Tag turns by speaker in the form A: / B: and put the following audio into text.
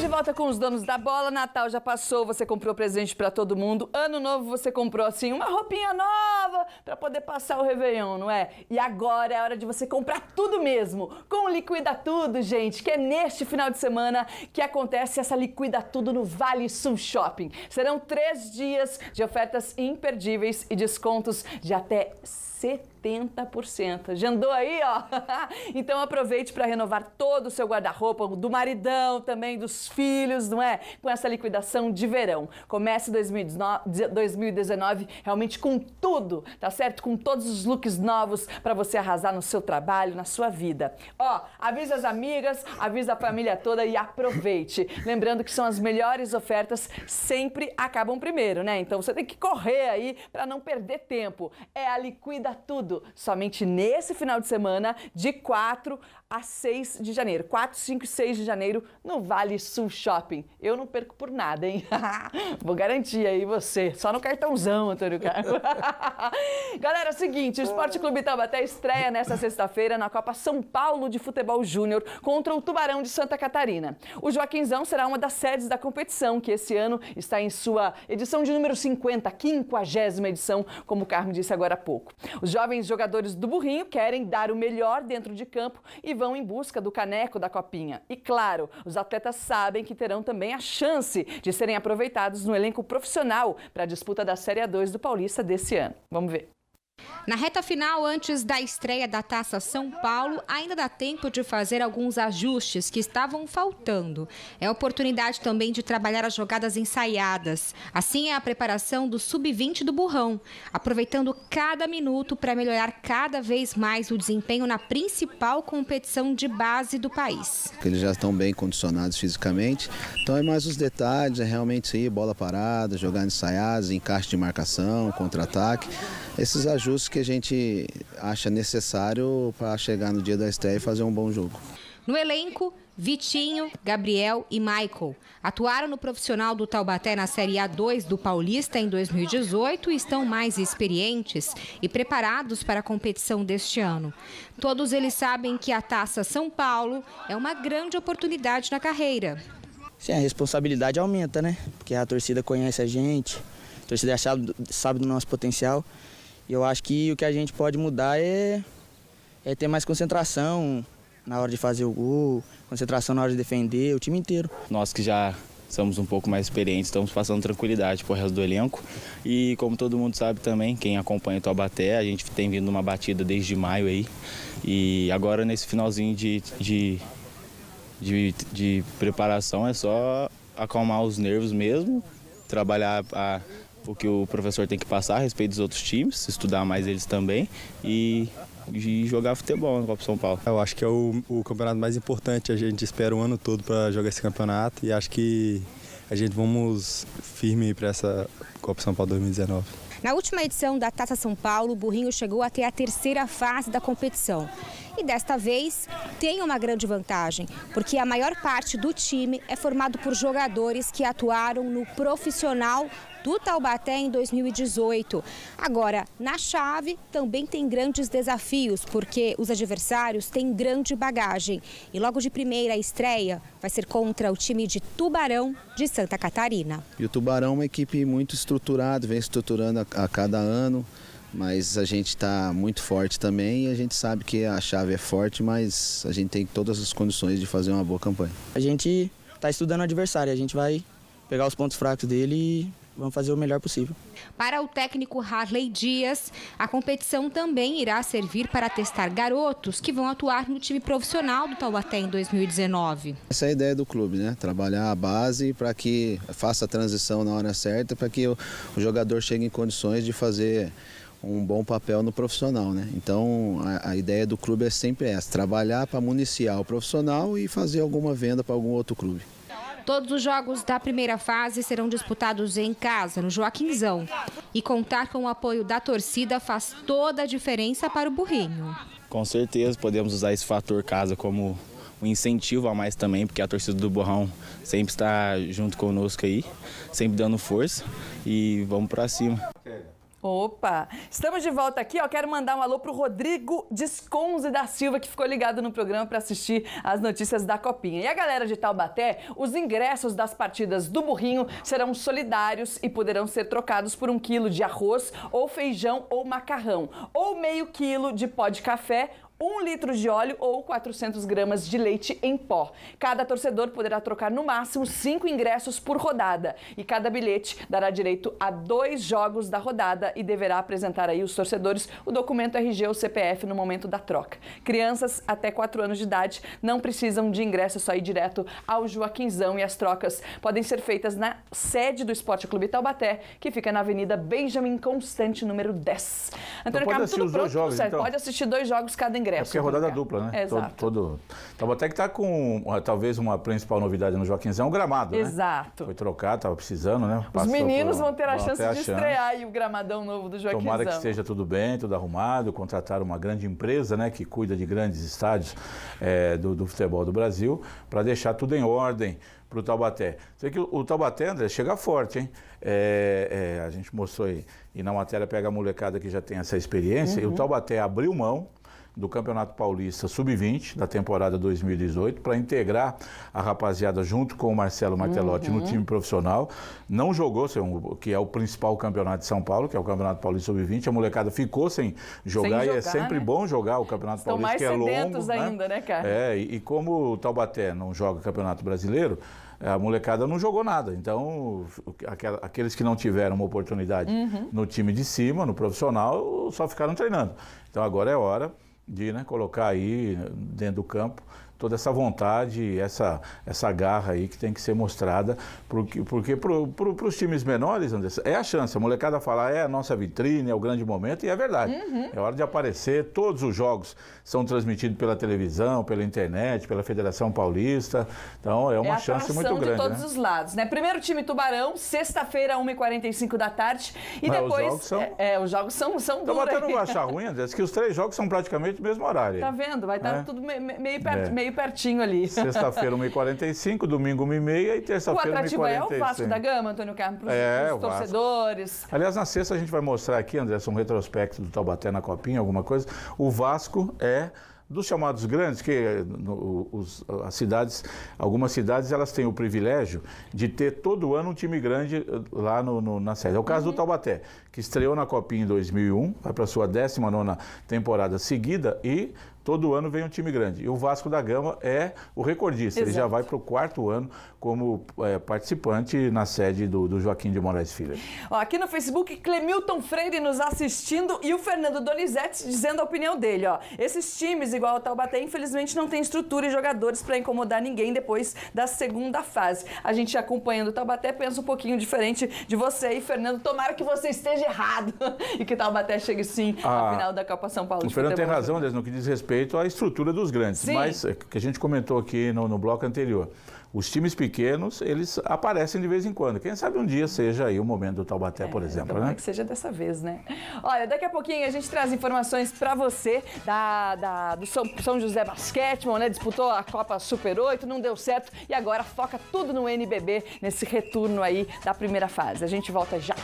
A: de volta com os donos da bola. Natal já passou, você comprou presente para todo mundo. Ano novo você comprou assim uma roupinha nova para poder passar o Réveillon, não é? E agora é hora de você comprar tudo mesmo. Com o Liquida Tudo, gente, que é neste final de semana que acontece essa Liquida Tudo no Vale Sul Shopping. Serão três dias de ofertas imperdíveis e descontos de até 70%. Já andou aí, ó? Então aproveite para renovar todo o seu guarda-roupa, do maridão também, dos filhos, não é? Com essa liquidação de verão. Comece 2019 realmente com tudo, tá certo? Com todos os looks novos para você arrasar no seu trabalho, na sua vida. Ó, avisa as amigas, avisa a família toda e aproveite. Lembrando que são as melhores ofertas, sempre acabam primeiro, né? Então você tem que correr aí para não perder tempo. É a liquida tudo, somente nesse final de semana de 4 a 6 de janeiro, 4, 5 e 6 de janeiro, no Vale Sul Shopping. Eu não perco por nada, hein? Vou garantir aí você, só no cartãozão, Antônio Carlos. Galera, é o seguinte, o Esporte Clube Taubaté estreia nesta sexta-feira na Copa São Paulo de Futebol Júnior contra o Tubarão de Santa Catarina. O Joaquinzão será uma das sedes da competição, que esse ano está em sua edição de número 50, 50 edição, como o Carmo disse agora há pouco. Os jovens jogadores do Burrinho querem dar o melhor dentro de campo e vão em busca do caneco da copinha. E claro, os atletas sabem que terão também a chance de serem aproveitados no elenco profissional para a disputa
B: da Série A2 do Paulista desse ano. Vamos ver. Na reta final, antes da estreia da Taça São Paulo, ainda dá tempo de fazer alguns ajustes que estavam faltando. É oportunidade também de trabalhar as jogadas ensaiadas. Assim é a preparação do sub-20 do Burrão, aproveitando cada minuto para melhorar cada vez mais o desempenho na principal competição de base do país.
C: Eles já estão bem condicionados fisicamente, então é mais os detalhes, é realmente ir bola parada, jogar ensaiadas, encaixe de marcação, contra-ataque, esses ajustes ajustes que a gente acha necessário para chegar no dia da estreia e fazer um bom jogo.
B: No elenco, Vitinho, Gabriel e Michael atuaram no profissional do Taubaté na Série A2 do Paulista em 2018 e estão mais experientes e preparados para a competição deste ano. Todos eles sabem que a Taça São Paulo é uma grande oportunidade na carreira.
C: Sim, a responsabilidade aumenta, né? Porque a torcida conhece a gente, a torcida sabe do nosso potencial eu acho que o que a gente pode mudar é, é ter mais concentração na hora de fazer o gol, concentração na hora de defender, o time inteiro.
D: Nós que já somos um pouco mais experientes, estamos passando tranquilidade por resto do elenco. E como todo mundo sabe também, quem acompanha o Taubaté, a gente tem vindo uma batida desde maio aí. E agora nesse finalzinho de, de, de, de preparação é só acalmar os nervos mesmo, trabalhar a o que o professor tem que passar a respeito dos outros times, estudar mais eles também e,
B: jogar futebol na Copa São Paulo. Eu acho que é o, o campeonato mais importante, a gente espera o ano todo para jogar esse campeonato e acho que a gente vamos firme para essa Copa São Paulo 2019. Na última edição da Taça São Paulo, o Burrinho chegou até a terceira fase da competição e desta vez tem uma grande vantagem, porque a maior parte do time é formado por jogadores que atuaram no profissional do Taubaté em 2018. Agora, na chave também tem grandes desafios, porque os adversários têm grande bagagem. E logo de primeira a estreia vai ser contra o time de Tubarão de Santa Catarina.
C: E o Tubarão é uma equipe muito estruturada, vem estruturando a, a cada ano. Mas a gente está muito forte também e a gente sabe que a chave é forte, mas a gente tem todas as condições de fazer uma boa campanha. A gente está estudando o adversário, a gente vai pegar os pontos fracos dele e vamos fazer o melhor possível.
B: Para o técnico Harley Dias, a competição também irá servir para testar garotos que vão atuar no time profissional do Taubaté em 2019.
C: Essa é a ideia do clube, né? Trabalhar a base para que faça a transição na hora certa, para que o jogador chegue em condições de fazer um bom papel no profissional, né? Então a, a ideia do clube é sempre essa: trabalhar para municiar o profissional e fazer alguma venda para algum outro clube.
B: Todos os jogos da primeira fase serão disputados em casa, no Joaquinzão. E contar com o apoio da torcida faz toda a diferença para o Burrinho.
D: Com certeza, podemos usar esse fator casa como um incentivo a mais também, porque a torcida do Borrão sempre está junto conosco aí, sempre dando força e vamos para cima.
A: Opa! Estamos de volta aqui, ó. Quero mandar um alô pro Rodrigo Desconze da Silva, que ficou ligado no programa para assistir as notícias da Copinha. E a galera de Taubaté, os ingressos das partidas do burrinho serão solidários e poderão ser trocados por um quilo de arroz, ou feijão, ou macarrão, ou meio quilo de pó de café 1 litro de óleo ou 400 gramas de leite em pó. Cada torcedor poderá trocar no máximo 5 ingressos por rodada e cada bilhete dará direito a dois jogos da rodada e deverá apresentar aí os torcedores o documento RG ou CPF no momento da troca. Crianças até 4 anos de idade não precisam de ingresso, é só ir direto ao Joaquinzão e as trocas podem ser feitas na sede do Esporte Clube Taubaté, que fica na Avenida Benjamin Constante, número 10. Antônio então Carmo, tudo pronto, jogos, então. pode assistir dois jogos cada ingresso. É porque é rodada lugar.
D: dupla, né? Exato. Todo, todo... Então, Tabaté que está com talvez uma principal novidade no Joaquinzão, o é gramado, né? Exato. Foi trocar, estava precisando, né? Os meninos por... vão ter a vão chance ter a de chance. estrear
A: aí o gramadão novo do Joaquinzão. Tomara que esteja
D: tudo bem, tudo arrumado, contrataram uma grande empresa, né, que cuida de grandes estádios é, do, do futebol do Brasil, para deixar tudo em ordem para o Taubaté. Você que o, o Taubaté, André, chega forte, hein? É, é, a gente mostrou aí, e na matéria pega a molecada que já tem essa experiência, uhum. e o uhum. Taubaté abriu mão do Campeonato Paulista Sub-20 da temporada 2018 para integrar a rapaziada junto com o Marcelo Martelotti uhum. no time profissional. Não jogou, que é o principal campeonato de São Paulo, que é o Campeonato Paulista Sub-20. A molecada ficou sem jogar, sem jogar e é sempre né? bom jogar o Campeonato Estão Paulista, que é longo. Né? ainda, né, cara? É, e, e como o Taubaté não joga Campeonato Brasileiro, a molecada não jogou nada. Então, aqueles que não tiveram uma oportunidade uhum. no time de cima, no profissional, só ficaram treinando. Então, agora é hora de né, colocar aí dentro do campo toda essa vontade, essa, essa garra aí que tem que ser mostrada, porque, porque para pro, os times menores, Andressa, é a chance. A molecada falar, é a nossa vitrine, é o grande momento, e é verdade. Uhum. É hora de aparecer. Todos os jogos são transmitidos pela televisão, pela internet, pela Federação Paulista. Então é uma é chance muito grande. de todos né? os
A: lados, né? Primeiro time Tubarão, sexta-feira, 1h45 da tarde. E Mas depois. Os jogos são, é, é, os jogos são, são então, duros. Então, até não achar
D: ruim, é que os três jogos são praticamente o mesmo horário. Tá vendo? Vai estar tá é. tudo
A: meio, meio perto, é. meio bem pertinho ali. Sexta-feira,
D: 1h45, domingo, 1h30 e terça-feira, 1h45. O atrativo 1, é o Vasco da
A: Gama, Antônio Carmo, para é, os torcedores. Aliás,
D: na sexta a gente vai mostrar aqui, André, um retrospecto do Taubaté na Copinha, alguma coisa. O Vasco é dos chamados grandes, que no, os, as cidades, algumas cidades elas têm o privilégio de ter todo ano um time grande eh, lá no, no, na sede. É o caso uhum. do Taubaté, que estreou na Copinha em 2001, vai para a sua 19 temporada seguida e todo ano vem um time grande. E o Vasco da Gama é o recordista. Exato. Ele já vai para o quarto ano como é, participante na sede do, do Joaquim de Moraes Filho.
A: Ó, aqui no Facebook, Clemilton Freire nos assistindo e o Fernando Donizete dizendo a opinião dele. Ó. Esses times, igual o Taubaté, infelizmente não tem estrutura e jogadores para incomodar ninguém depois da segunda fase. A gente acompanhando o Taubaté pensa um pouquinho diferente de você aí, Fernando. Tomara que você esteja errado e que o Taubaté chegue sim à ah, final da Copa São Paulo. O Fernando tem
D: razão, Deus, no que diz respeito respeito à estrutura dos grandes. Sim. Mas, é que a gente comentou aqui no, no bloco anterior, os times pequenos, eles aparecem de vez em quando. Quem sabe um dia seja aí o momento do Taubaté, é, por exemplo, né? que
A: seja dessa vez, né? Olha, daqui a pouquinho a gente traz informações para você da, da, do São, São José Basquete, né? Disputou a Copa Super 8, não deu certo e agora foca tudo no NBB, nesse retorno aí da primeira fase. A gente volta já.